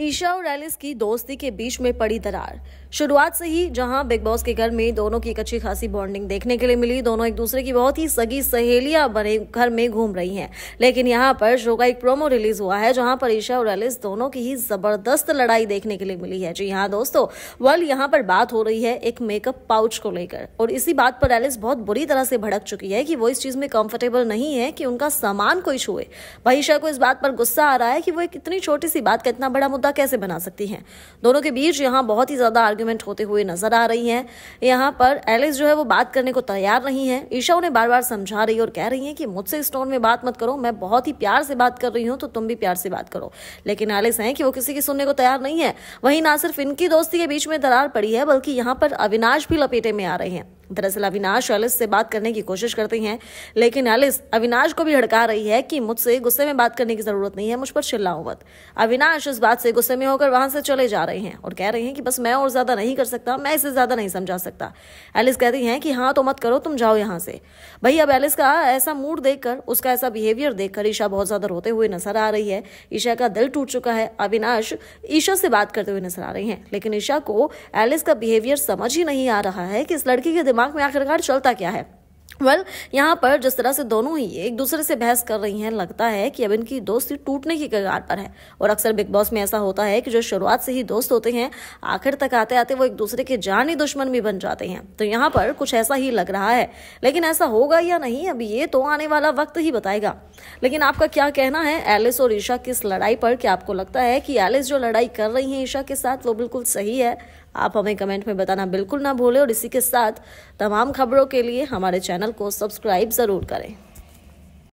ईशा और एलिस की दोस्ती के बीच में पड़ी दरार शुरुआत से ही जहां बिग बॉस के घर में दोनों की एक अच्छी खासी बॉन्डिंग देखने के लिए मिली दोनों एक दूसरे की बहुत ही सगी सहेलियां बने घर में घूम रही हैं लेकिन यहां पर शो का एक प्रोमो रिलीज हुआ है जहां पर ईशा और एलिस दोनों की ही जबरदस्त लड़ाई देखने के लिए मिली है जी हाँ दोस्तों वर्ल्ड यहाँ पर बात हो रही है एक मेकअप पाउच को लेकर और इसी बात पर एलिस बहुत बुरी तरह से भड़क चुकी है कि वो इस चीज में कंफर्टेबल नहीं है कि उनका सामान कोई छुए वही ईशा को इस बात पर गुस्सा आ रहा है कि वो एक इतनी छोटी सी बात का इतना बड़ा मुद्दा कैसे बना सकती है दोनों के बीच यहाँ बहुत ही ज्यादा आर्ग्यूमेंट होते हुए नजर आ रही हैं यहाँ पर एलिस जो है वो बात करने को तैयार नहीं है ईशा उन्हें बार बार समझा रही है और कह रही है कि मुझसे इस टोन में बात मत करो मैं बहुत ही प्यार से बात कर रही हूँ तो तुम भी प्यार से बात करो लेकिन एलिस है कि वो किसी की सुनने को तैयार नहीं है वहीं ना सिर्फ इनकी दोस्ती के बीच में दरार पड़ी है बल्कि यहाँ पर अविनाश भी लपेटे में आ रहे हैं दरअसल अविनाश एलिस से बात करने की कोशिश करती हैं लेकिन एलिस अविनाश को भी हड़का रही है कि मुझसे गुस्से में बात करने की ज़रूरत नहीं है मुझ पर चिल्लाओ मत अविनाश इस बात से गुस्से में होकर वहां से चले जा रहे हैं और कह रहे हैं कि बस मैं और ज़्यादा नहीं कर सकता मैं इसे ज़्यादा नहीं समझा सकता एलिस कहती है कि हाँ तो मत करो तुम जाओ यहाँ से भाई अब एलिस का ऐसा मूड देखकर उसका ऐसा बिहेवियर देखकर ईशा बहुत ज़्यादा रोते हुए नजर आ रही है ईशा का दिल टूट चुका है अविनाश ईशा से बात करते हुए नजर आ रही है लेकिन ईशा को एलिस का बिहेवियर समझ ही नहीं आ रहा है कि इस लड़की के दिमाग दिमाग में आखिरकार चलता क्या है वेल well, यहाँ पर जिस तरह से दोनों ही एक दूसरे से बहस कर रही हैं लगता है कि अब इनकी दोस्ती टूटने की कगार पर है और अक्सर बिग बॉस में ऐसा होता है कि जो शुरुआत से ही दोस्त होते हैं आखिर तक आते आते वो एक दूसरे के जानी दुश्मन भी बन जाते हैं तो यहाँ पर कुछ ऐसा ही लग रहा है लेकिन ऐसा होगा या नहीं अब ये तो आने वाला वक्त ही बताएगा लेकिन आपका क्या कहना है एलिस और ईशा की इस लड़ाई पर क्या आपको लगता है कि एलिस जो लड़ाई कर रही है ईशा के साथ वो बिल्कुल सही है आप हमें कमेंट में बताना बिल्कुल ना भूलें और इसी के साथ तमाम खबरों के लिए हमारे चैनल को सब्सक्राइब ज़रूर करें